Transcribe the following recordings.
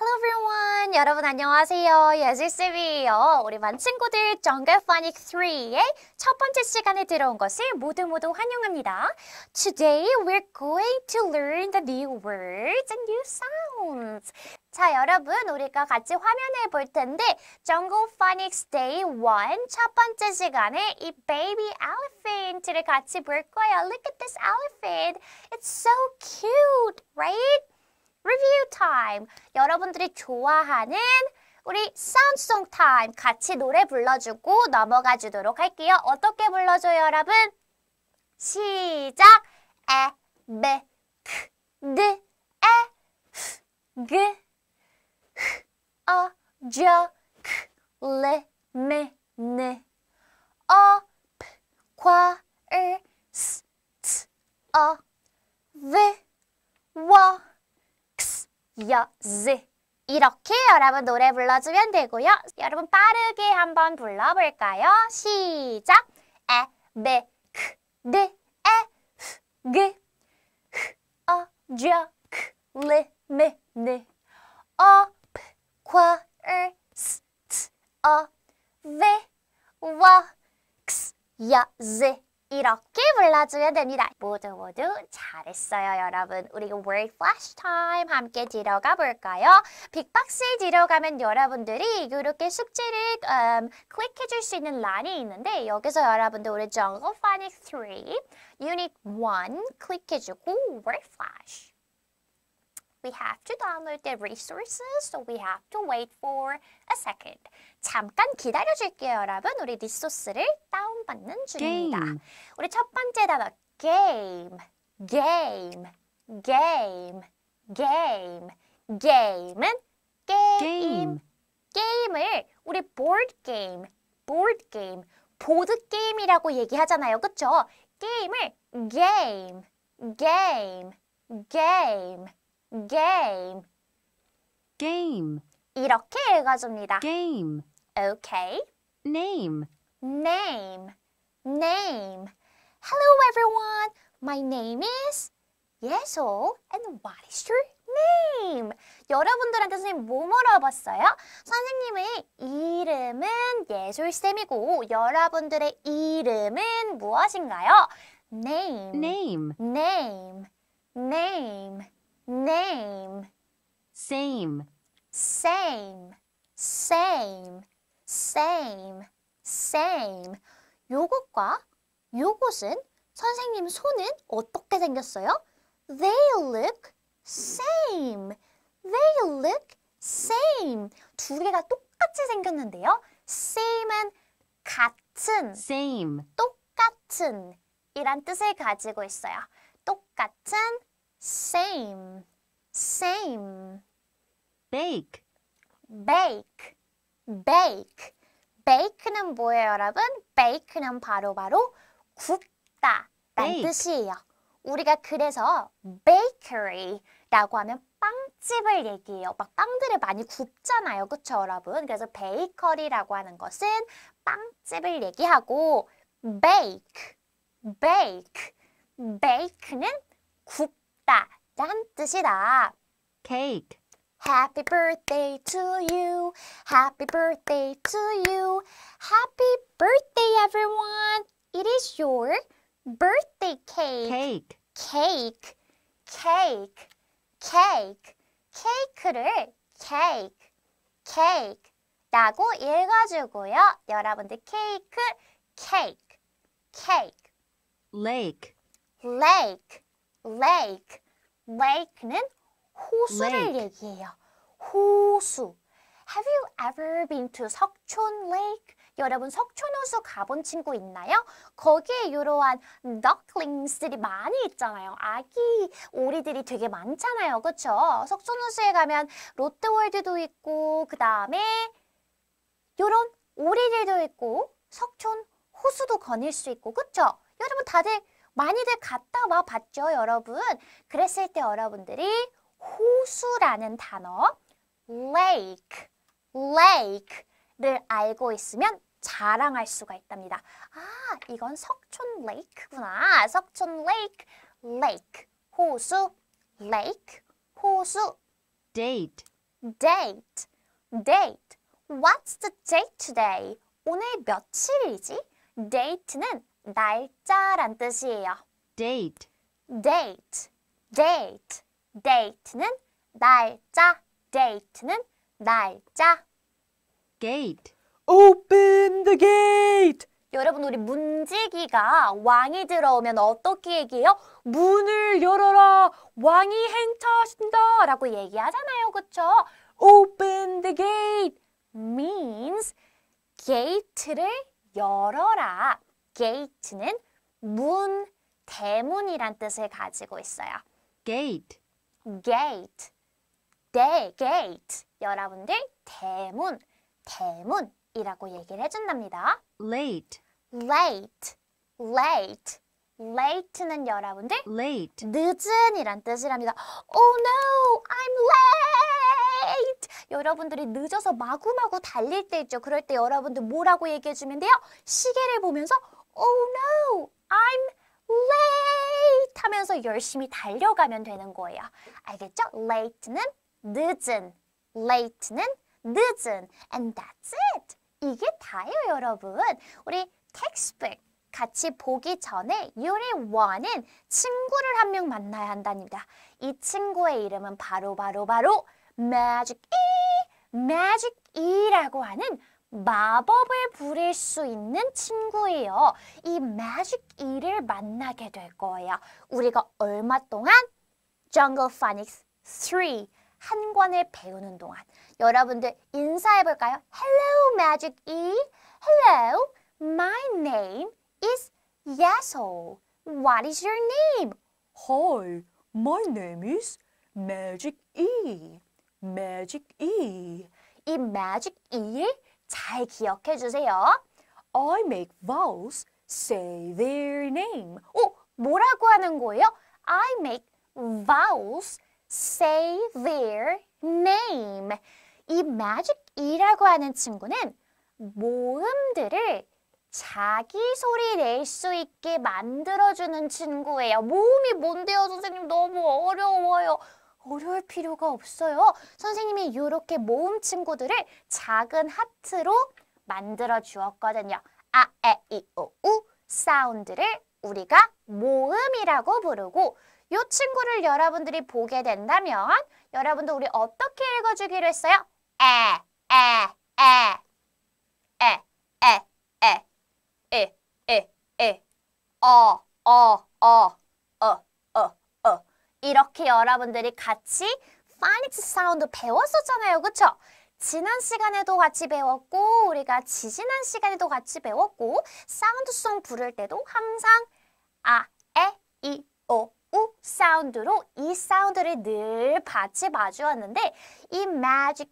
Hello everyone! 여러분 안녕하세요. 예지쌤이에요. 우리 반 친구들 j u n g 3의 첫 번째 시간에 들어온 것을 모두 모두 환영합니다. Today we're going to learn the new words and new sounds. 자, 여러분 우리가 같이 화면을 볼 텐데 Jungle p 1첫 번째 시간에 이 baby e l e 를 같이 볼 거예요. Look at this elephant. It's so cute, right? review time. 여러분들이 좋아하는 우리 사운드송 타임 같이 노래 불러주고 넘어가 주도록 할게요. 어떻게 불러줘요, 여러분? 시작! 에, 베, 크, 드, 에, 후, 그, 후, 어, 저, 크, 레, 메, 네. 어, 프, 과, 을, 스, 트, 어, 왜, 워, 여즈 이렇게 여러분 노래 불러주면 되고요. 여러분 빠르게 한번 불러볼까요? 시작! 에, 베, 네, 크, 드, 네, 에, 흐, 그, 흐, 어, 쥐 크, 르, 메, 느, 어, 프, 과, 을, 스, 트, 어, 베, 와, 크, 야, 즈, 이렇게 불러주면 됩니다. 모두 모두 잘했어요, 여러분. 우리 word flash time 함께 들어가 볼까요? 빅박스에 들어가면 여러분들이 이렇게 숙제를 u 음, 클릭해줄 수 있는 란이 있는데 여기서 여러분들 우리 Jungle Phonics 3 Unit 1 클릭해주고 word flash we have to download the resources, so we have to wait for a second. 잠깐 기다려줄게요, 여러분. 우리 리소스를 다운받는 중입니다. Game. 우리 첫 번째 단어 game, game, game, game. game은 게임. 게임을 우리 board game, board game, 보드 게임이라고 얘기하잖아요, 그렇죠? 게임을 game, game, game. game. game. 이렇게 읽어줍니다. game. Okay. name. name. name. Hello everyone. My name is 예솔 and what is your name? 여러분들한테 선생님 뭐 물어봤어요? 선생님의 이름은 예솔쌤이고 여러분들의 이름은 무엇인가요? name name name name name same same same same same 요것과 요것은 선생님 손은 어떻게 생겼어요? They look same. They look same. 두 개가 똑같이 생겼는데요. same은 같은, same. 똑같은 이란 뜻을 가지고 있어요. 똑같은 same, same. bake, bake, bake. bake는 뭐예요, 여러분? bake는 바로바로 굽다 라는 뜻이에요. 우리가 그래서 bakery라고 하면 빵집을 얘기해요. 막 빵들을 많이 굽잖아요. 그렇죠 여러분? 그래서 베이커리라고 하는 것은 빵집을 얘기하고 bake, bake, bake는 굽 생겼다 라는 뜻이다. cake Happy birthday to you. Happy birthday to you. Happy birthday everyone. It is your birthday cake. cake cake cake cake Cake를 cake cake 라고 읽어주고요. 여러분들 케이크 cake cake lake lake lake. lake는 호수를 lake. 얘기해요. 호수. Have you ever been to 석촌 lake? 여러분 석촌호수 가본 친구 있나요? 거기에 이러한 ducklings들이 많이 있잖아요. 아기 오리들이 되게 많잖아요. 그렇죠? 석촌호수에 가면 롯데월드도 있고 그 다음에 이런 오리들도 있고 석촌 호수도 거닐 수 있고 그렇죠? 여러분 다들 많이들 갔다 와 봤죠, 여러분? 그랬을 때 여러분들이 호수라는 단어 lake, lake를 알고 있으면 자랑할 수가 있답니다. 아, 이건 석촌 레이크구나. 석촌 레이크, 레이크, 호수, lake, 호수. date, date, date. What's the date today? 오늘 며칠이지? date는 날짜란 뜻이에요. date date date date는 날짜 date는 날짜 gate open the gate 여러분 우리 문지기가 왕이 들어오면 어떻게 얘기해요? 문을 열어라 왕이 행차하신다 라고 얘기하잖아요 그쵸? open the gate means g a t 를 열어라 gate는 문, 대문이란 뜻을 가지고 있어요. gate, gate, 대, gate. 여러분들 대문, 대문이라고 얘기를 해준답니다. late, late, late. late는 여러분들 late 늦은이란 뜻이랍니다. Oh no, I'm late. 여러분들이 늦어서 마구마구 달릴 때 있죠. 그럴 때 여러분들 뭐라고 얘기해 주면 돼요? 시계를 보면서 Oh no, I'm late 하면서 열심히 달려가면 되는 거예요. 알겠죠? late는 늦은, late는 늦은, and that's it. 이게 다예요, 여러분. 우리 textbook 같이 보기 전에 유리 1은 친구를 한 명 만나야 한답니다. 이 친구의 이름은 바로 바로 바로 magic e, magic e라고 하는 마법을 부릴 수 있는 친구예요. 이 magic 이를 만나게 될 거예요. 우리가 얼마 동안 Jungle Phonics 3한 권을 배우는 동안 여러분들 인사해 볼까요? Hello Magic E. Hello. My name is Yaso. What is your name? Hi. My name is Magic E. Magic E. 이 Magic E를 잘 기억해 주세요. I make vows say their name. 오, 뭐라고 하는 거예요? I make vows say their name. 이 magic이라고 하는 친구는 모음들을 자기 소리 낼 수 있게 만들어주는 친구예요. 모음이 뭔데요, 선생님? 너무 어려워요. 어려울 필요가 없어요. 선생님이 이렇게 모음 친구들을 작은 하트로 만들어 주었거든요. 아, 에, 이, 오, 우 사운드를 우리가 모음이라고 부르고 이 친구를 여러분들이 보게 된다면 여러분도 우리 어떻게 읽어주기로 했어요? 에, 에, 에, 에, 에, 에, 에, 에, 에, 어, 어, 어. 이렇게 여러분들이 같이 파닉스 사운드 배웠었잖아요. 그쵸? 지난 시간에도 같이 배웠고 우리가 지지난 시간에도 같이 배웠고 사운드송 부를 때도 항상 아, 에, 이, 오, 우 사운드로 이 사운드를 늘 같이 마주왔는데이 magic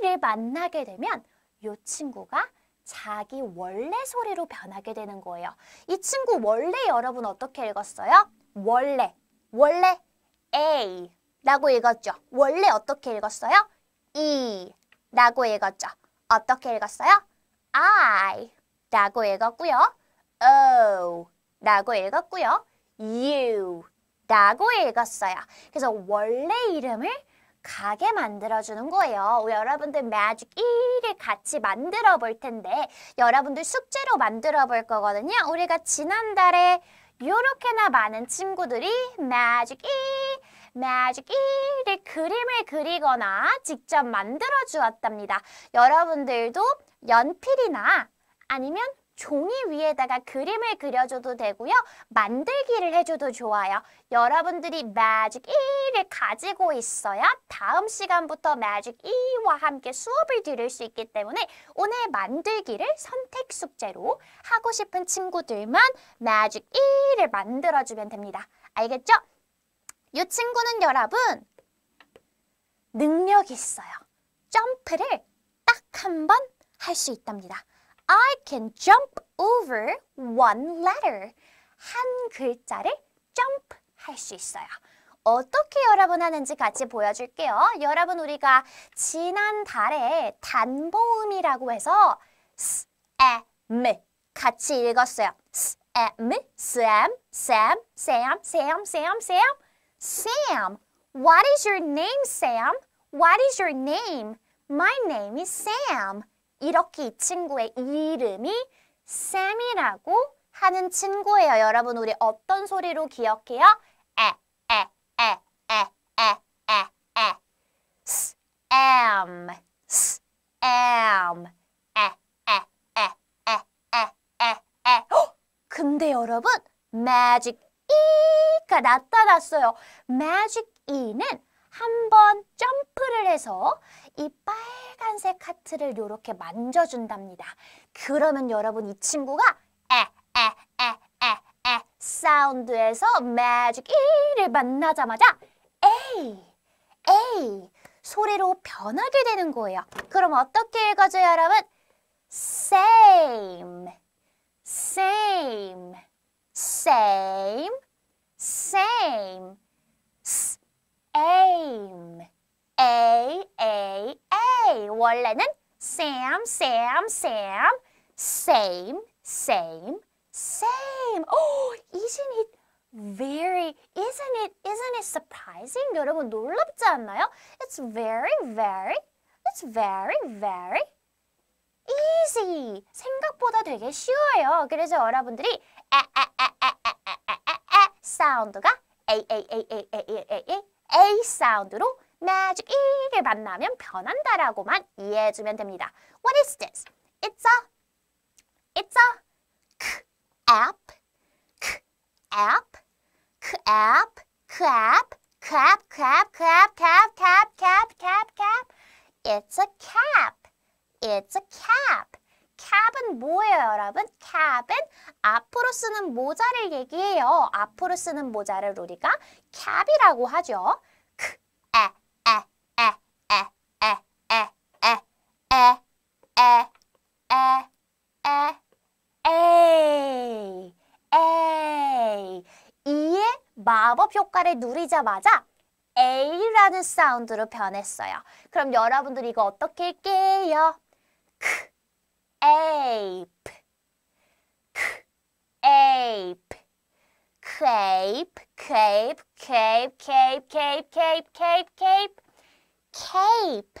이를 만나게 되면 이 친구가 자기 원래 소리로 변하게 되는 거예요. 이 친구 원래 여러분 어떻게 읽었어요? 원래, 원래 A 라고 읽었죠. 원래 어떻게 읽었어요? E 라고 읽었죠. 어떻게 읽었어요? I 라고 읽었고요. O 라고 읽었고요. U 라고 읽었어요. 그래서 원래 이름을 가게 만들어주는 거예요. 여러분들 매직 1일 같이 만들어 볼 텐데 여러분들 숙제로 만들어 볼 거거든요. 우리가 지난달에 이렇게나 많은 친구들이 매직 1 magic 의 그림을 그리거나 직접 만들어 주었답니다. 여러분들도 연필이나 아니면 종이 위에다가 그림을 그려줘도 되고요. 만들기를 해줘도 좋아요. 여러분들이 magic E를 가지고 있어야 다음 시간부터 magic E와 함께 수업을 들을 수 있기 때문에 오늘 만들기를 선택 숙제로 하고 싶은 친구들만 magic E를 만들어주면 됩니다. 알겠죠? 이 친구는 여러분 능력이 있어요. 점프를 딱 한 번 할 수 있답니다. I can jump over one letter. 한 글자를 점프 할수 있어요. 어떻게 여러분 하는지 같이 보여줄게요. 여러분 우리가 지난달에 단보음이라고 해서 s, 에, m 같이 읽었어요. s, 에, m, 쌤, 쌤, 쌤, 쌤, 쌤, 쌤. Sam. What is your name, Sam? What is your name? My name is Sam. 이렇게 이 친구의 이름이 Sam이라고 하는 친구예요. 여러분 우리 어떤 소리로 기억해요? 에, 에, 에, 에, 에, 에, 에. Sam, Sam, 에, 에, 에, 에, 에, 에, 에. 근데 여러분, magic E가 나타났어요. Magic E는 한 번 점프를 해서 이 빨간색 하트를 이렇게 만져준답니다. 그러면 여러분 이 친구가 에, 에, 에, 에, 에 사운드에서 Magic E를 만나자마자 A, A 소리로 변하게 되는 거예요. 그럼 어떻게 읽어줘요, 여러분? Same, same. same, same, s, aim, a, a, a. 원래는 sam, sam, sam, same, same, same. Oh, isn't it very, isn't it, isn't it surprising? 여러분 놀랍지 않나요? It's very, very, it's very, very easy. 생각보다 되게 쉬워요. 그래서 여러분들이 사운드가 A A A A A A A A A 사운드로 magic 이를 만나면 변한다라고만 이해해 주면 됩니다. What is this? It's a It's a k app k app k app clap clap clap clap clap clap clap clap clap It's a cap. It's a cap. 캡은 뭐예요, 여러분? 캡은 앞으로 쓰는 모자를 얘기해요. 앞으로 쓰는 모자를 우리가 캡이라고 하죠. 크, 에, 에, 에, 에, 에, 에, 에, 에, 에, 에, 에, 에 에이. 이 마법 효과를 누리자마자 A라는 사운드로 변했어요. 그럼 여러분들 이거 어떻게 읽요 크, crepe, crepe, crepe, crepe, crepe, cape, cape, cape, cape, cape, cape,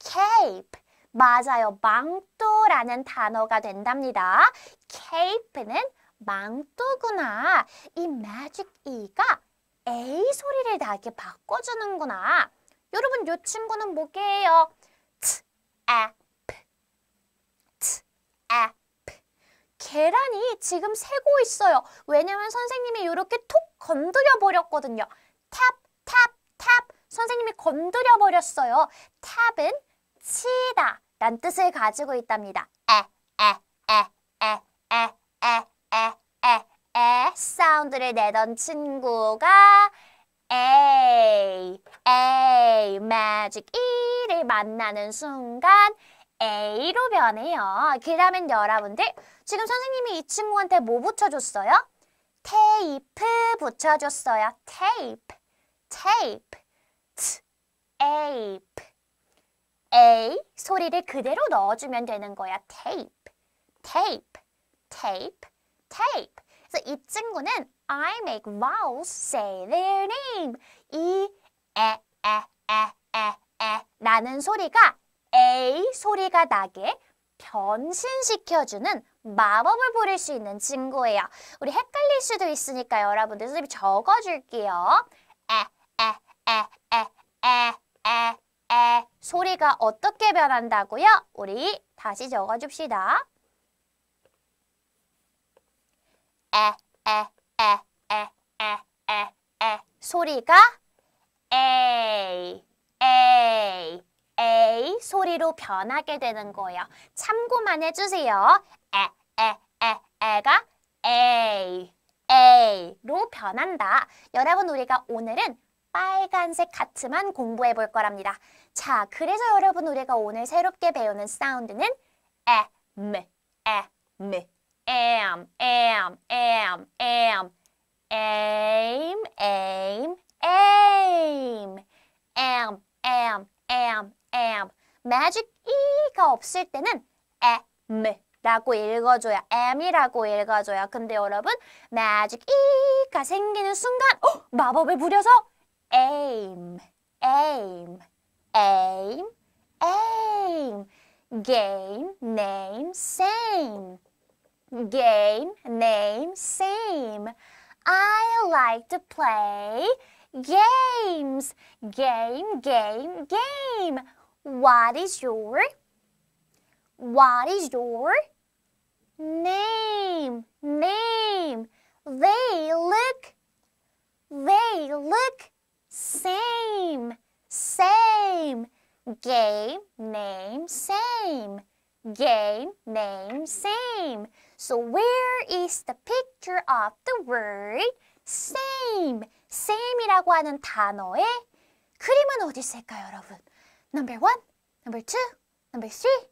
cape. 맞아요. 망토라는 단어가 된답니다. cape는 망토구나. 이 magic e가 a 소리를 나게 바꿔주는구나. 여러분, 이 친구는 뭐게요? 츠, 에, app. 계란이 지금 새고 있어요. 왜냐면 선생님이 이렇게 톡 건드려 버렸거든요. 탑, 탑, 탑. 선생님이 건드려 버렸어요. 탑은 치다 라는 뜻을 가지고 있답니다. 에, 에, 에, 에, 에, 에, 에, 에, 에 사운드를 내던 친구가 에이, 에이, 매직 이를 만나는 순간 A로 변해요. 그러면 여러분들 지금 선생님이 이 친구한테 뭐 붙여줬어요? 테이프 붙여줬어요. 테이프, 테이프, 테이프. A 소리를 그대로 넣어주면 되는 거야. 테이프, 테이프, 테이프, 테이프. 그래서 이 친구는 I make vowels say their name. 이, 에, 에, 에, 에, 에 라는 소리가 A 소리가 나게 변신시켜주는 마법을 부릴 수 있는 친구예요. 우리 헷갈릴 수도 있으니까 여러분들 선생님 적어줄게요. 에, 에, 에, 에, 에, 에, 에 소리가 어떻게 변한다고요? 우리 다시 적어줍시다. 에, 에, 에, 에, 에, 에, 에 소리가 에이, 에이, A 소리로 변하게 되는 거예요. 참고만 해주세요. 에, 에, 에, 에가 A, A로 변한다. 여러분 우리가 오늘은 빨간색 같지만 공부해 볼 거랍니다. 자, 그래서 여러분 우리가 오늘 새롭게 배우는 사운드는 에, 음, 에, 음, am, am, am, am, aim, aim, aim, am, am, am, am. magic e가 없을 때는 am 라고 읽어줘요. am이라고 읽어줘요. 근데 여러분 magic e가 생기는 순간 어, 마법에 부려서 aim, aim, aim, aim game, name, same game, name, same I like to play games, game, game, game What is your What is your name? Name. They look They look same. Same. Game, name, same. Game, name, same. So where is the picture of the word same? same이라고 하는 단어의 그림은 어디 있을까요, 여러분? number one, number two, number three.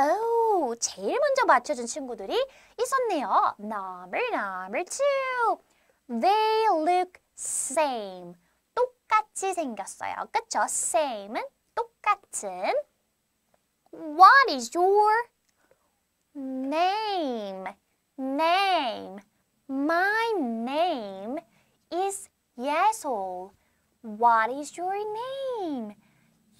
오, 제일 먼저 맞춰준 친구들이 있었네요. Number, number two. They look same. 똑같이 생겼어요. 그쵸? Same은 똑같은. What is your name? Name. My name is Yesol. What is your name?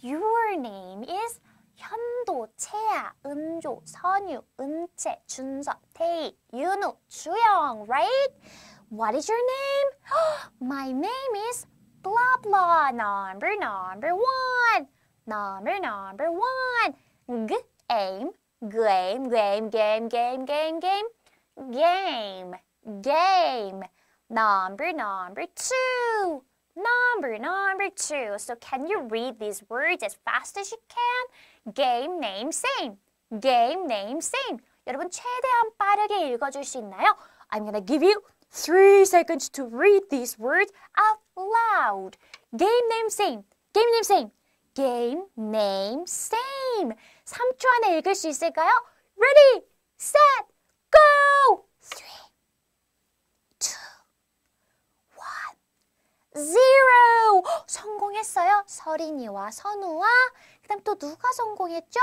Your name is 현도, 채아, 은조, 선유, 은채, Yu 태희, 윤우, 주영, right? What is your name? My name is blah blah, number number one, number number one. aim, game, game, game, game, game, game, game, game. Number number two. Number, number two. So can you read these words as fast as you can? Game, name, same. Game, name, same. 여러분 최대한 빠르게 읽어줄 수 있나요? I'm gonna give you three seconds to read these words out loud. Game, name, same. Game, name, same. Game, name, same. 3초 안에 읽을 수 있을까요? Ready, set, go! zero. 성공했어요. 서린이와 선우와 그다음 또 누가 성공했죠?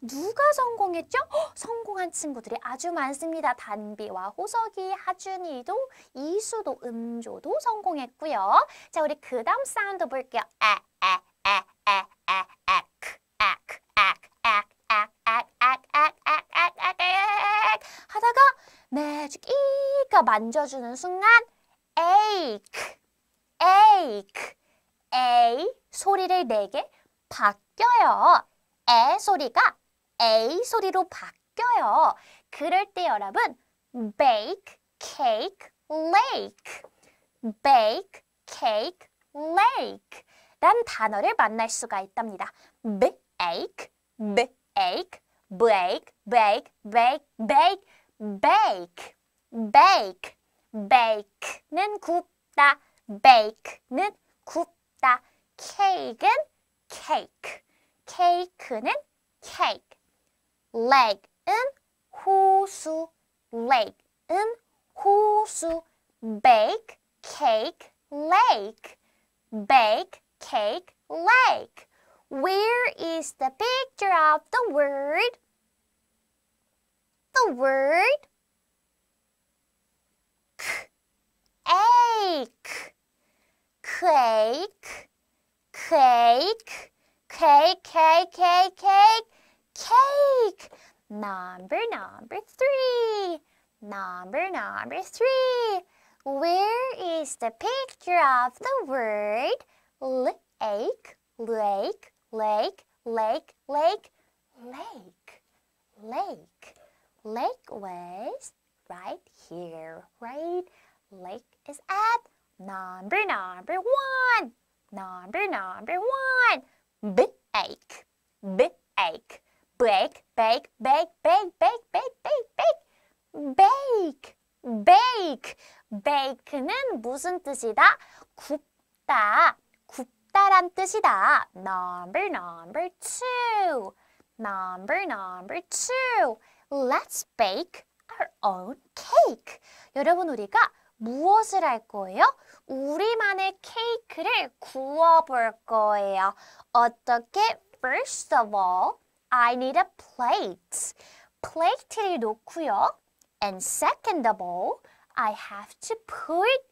누가 성공했죠? 성공한 친구들이 아주 많습니다. 단비와 호석이, 하준이도, 이수도, 음조도 성공했고요. 자, 우리 그 다음 사운드 볼게요. 아, 아, 아, 아, 아, 아, 크, 아, 크, 아, 아, 아, 아, 아, 아, 아, 아, 아, 아, 하다가 매주 끼가 만져주는 순간 에이크 take. A 소리를 내게 바뀌어요. 에 소리가 A 소리로 바뀌어요. 그럴 때 여러분 bake, cake, lake. bake, cake, lake. 란 단어를 만날 수가 있답니다. bake, bake, bake, bake, bake, bake, bake, bake. bake는 굽다. bake는 굽다, cake은 cake, cake는 cake, leg은 호수, lake은 호수, bake, cake, lake, bake, cake, lake. Where is the picture of the word? The word ache cake, cake, cake, cake, cake, cake, cake. Number, number three. Number, number three. Where is the picture of the word lake, lake, lake, lake, lake, lake, lake? Lake was right here, right? Lake is at Number number one. Number number one. Bake. Bake. Bake, bake, bake, bake, bake, bake, bake, bake. Bake. Bake. Bake는 무슨 뜻이다? 굽다. 굽다란 뜻이다. Number number two. Number number two. Let's bake our own cake. 여러분 우리가 무엇을 할 거예요? 우리만의 케이크를 구워볼 거예요. 어떻게? First of all, I need a plate. 플레이트를 놓고요. And second of all, I have to put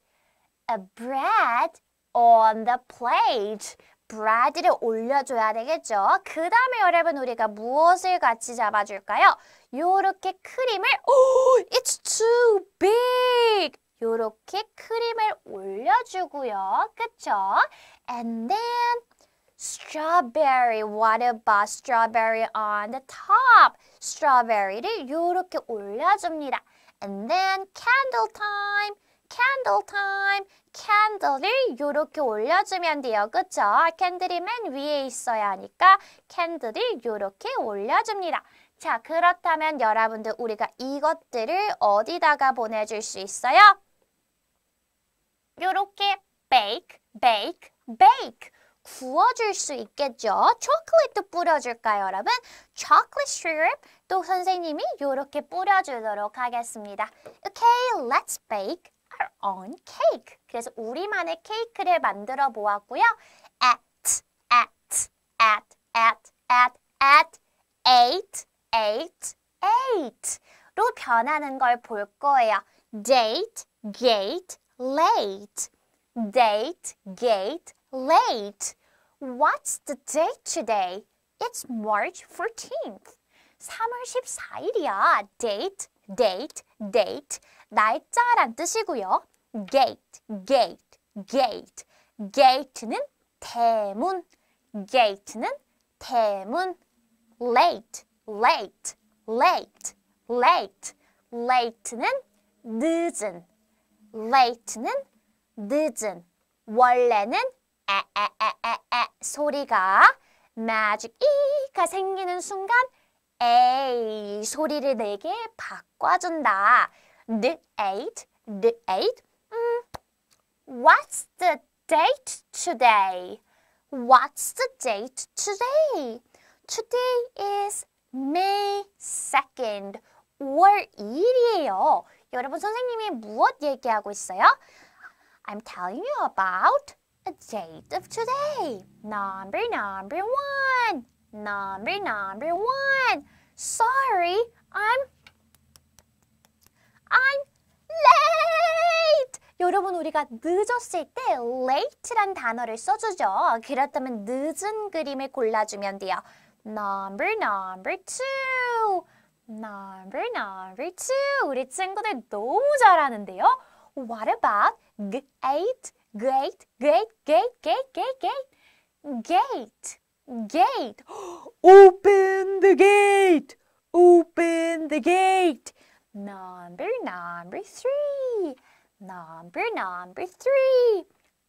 a bread on the plate. 브라드를 올려줘야 되겠죠. 그 다음에 여러분 우리가 무엇을 같이 잡아줄까요? 요렇게 크림을 오, oh, It's too big! 이렇게 크림을 올려주고요. 그쵸? And then strawberry. What about strawberry on the top? strawberry를 이렇게 올려줍니다. And then candle time. candle time. 캔들을 이렇게 올려주면 돼요. 그쵸? 캔들이 맨 위에 있어야 하니까 캔들을 이렇게 올려줍니다. 자, 그렇다면 여러분들 우리가 이것들을 어디다가 보내줄 수 있어요? 이렇게 bake, bake, bake 구워줄 수 있겠죠? 초콜릿도 뿌려줄까요, 여러분? chocolate syrup 또 선생님이 이렇게 뿌려주도록 하겠습니다. Okay, let's bake our own cake. 그래서 우리만의 케이크를 만들어 보았고요. at, at, at, at, at, at, eight, eight, eight로 변하는 걸 볼 거예요. date, gate, late. Date, gate, late. What's the date today? It's March 14th. 3월 14일이야. date, date, date. 날짜란 뜻이고요. gate, gate, gate. gate는 대문, gate는 대문. late, late, late, late. late는 늦은, late는 늦은, 원래는 에 에 에 에 에 소리가 magic e가 생기는 순간 a 소리를 내게 바꿔준다. 늦 eight, 늦 eight. 음, what's the date today? What's the date today? Today is May 2nd. 5월 2일이에요. 여러분 선생님이 무엇 얘기하고 있어요? I'm telling you about a date of today. Number number one. Number number one. Sorry, I'm I'm late. 여러분 우리가 늦었을 때 late란 단어를 써주죠. 그렇다면 늦은 그림을 골라주면 돼요. Number number two. Number number two. 우리 친구들 너무 잘하는데요. What about gate, gate, gate, gate, gate, gate, gate, gate, gate? Open the gate. Open the gate. Number number three. Number number three.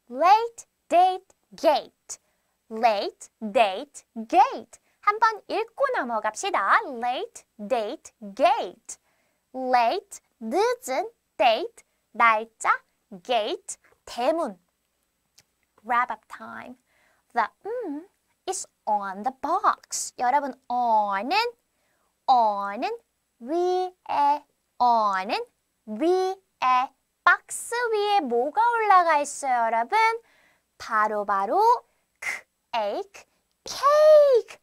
Late date gate. Late date gate. 한번 읽고 넘어갑시다. late, date, gate. late, 늦은, date, 날짜, gate, 대문. wrap up time. The um is on the box. 여러분, on은, on은 위에, on은 위에, 박스 위에 뭐가 올라가 있어요, 여러분? 바로바로 바로 cake, cake.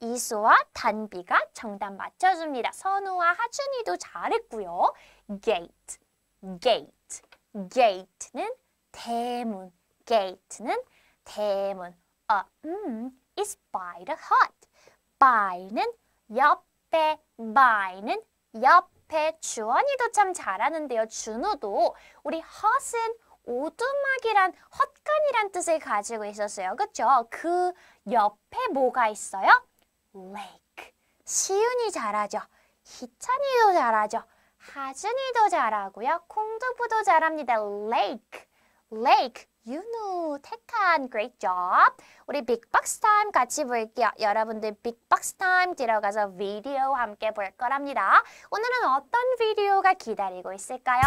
이수와 단비가 정답 맞춰줍니다. 선우와 하준이도 잘했고요. gate, gate, gate는 대문, gate는 대문. 어, 음, is by the hut. by는 옆에, by는 옆에. 주원이도 참 잘하는데요. 준우도 우리 hut은 오두막이란 헛간이란 뜻을 가지고 있었어요. 그쵸? 그 옆에 뭐가 있어요? lake. 시윤이 잘하죠. 희찬이도 잘하죠. 하준이도 잘하고요. 콩두부도 잘합니다. lake. lake. 윤우, 태칸, great job. 우리 빅박스 타임 같이 볼게요. 여러분들 빅박스 타임 들어가서 비디오 함께 볼 거랍니다. 오늘은 어떤 비디오가 기다리고 있을까요?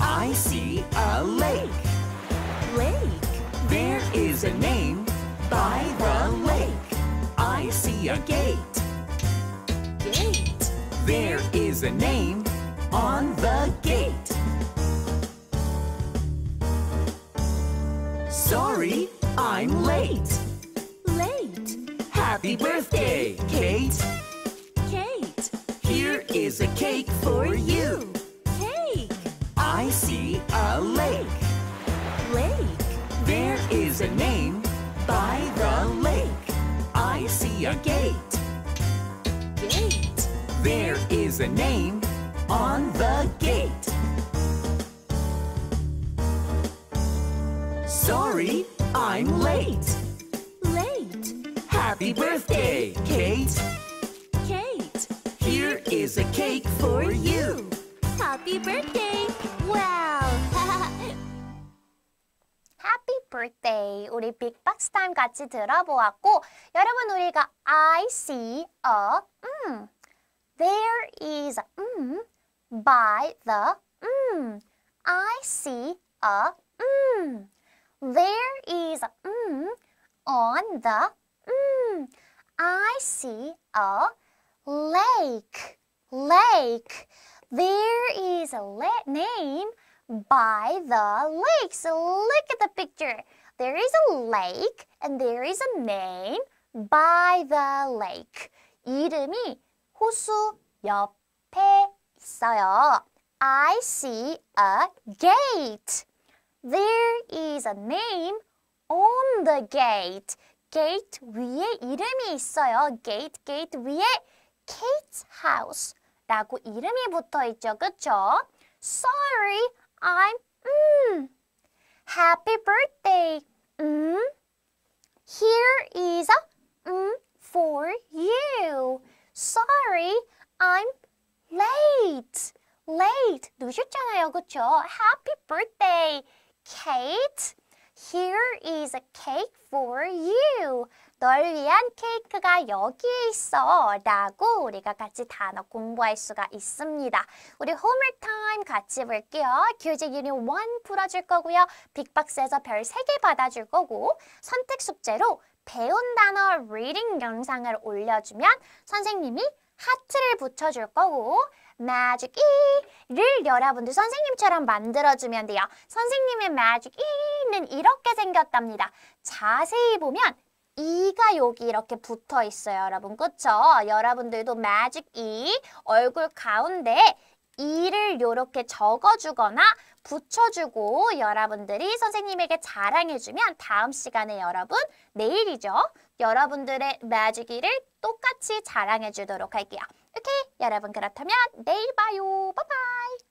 I see a lake. Lake. There is a name By the lake, I see a gate. Gate? There is a name on the gate. Sorry, I'm late. Late? Happy birthday, Kate. Kate? Here is a cake for you. Cake? I see a lake. Lake? There is a name see a gate. Gate. There is a name on the gate. Sorry, I'm late. Late. Happy birthday, Kate. Kate. Here is a cake for you. Happy birthday. Wow. birthday 우리 빅박스 타임 같이 들어보았고 여러분 우리가 I see a 음, there is a, 음, by the 음, I see a 음, there is a, 음, on the 음, I see a lake lake there is a name by the lake. So look at the picture. There is a lake and there is a name by the lake. 이름이 호수 옆에 있어요. I see a gate. There is a name on the gate. Gate 위에 이름이 있어요. Gate, gate 위에 Kate's house라고 이름이 붙어 있죠. 그쵸? Sorry, I'm mm. Happy birthday, mm. Here is a mm for you. Sorry, I'm late. Late 늦었잖아요, 그렇죠? Happy birthday, Kate. Here is a cake for you. 널 위한 케이크가 여기에 있어 라고 우리가 같이 단어 공부할 수가 있습니다. 우리 홈을 타임 같이 볼게요. 교재 유닛 1 풀어줄 거고요. 빅박스에서 별 3개 받아줄 거고 선택 숙제로 배운 단어 리딩 영상을 올려주면 선생님이 하트를 붙여줄 거고 magic e를 여러분들 선생님처럼 만들어주면 돼요. 선생님의 magic e는 이렇게 생겼답니다. 자세히 보면 이가 여기 이렇게 붙어 있어요, 여러분. 그쵸? 여러분들도 매직 이 얼굴 가운데 이를 이렇게 적어주거나 붙여주고 여러분들이 선생님에게 자랑해주면 다음 시간에 여러분 내일이죠. 여러분들의 매직 이를 똑같이 자랑해주도록 할게요. 오케이, 여러분 그렇다면 내일 봐요. 바이바이.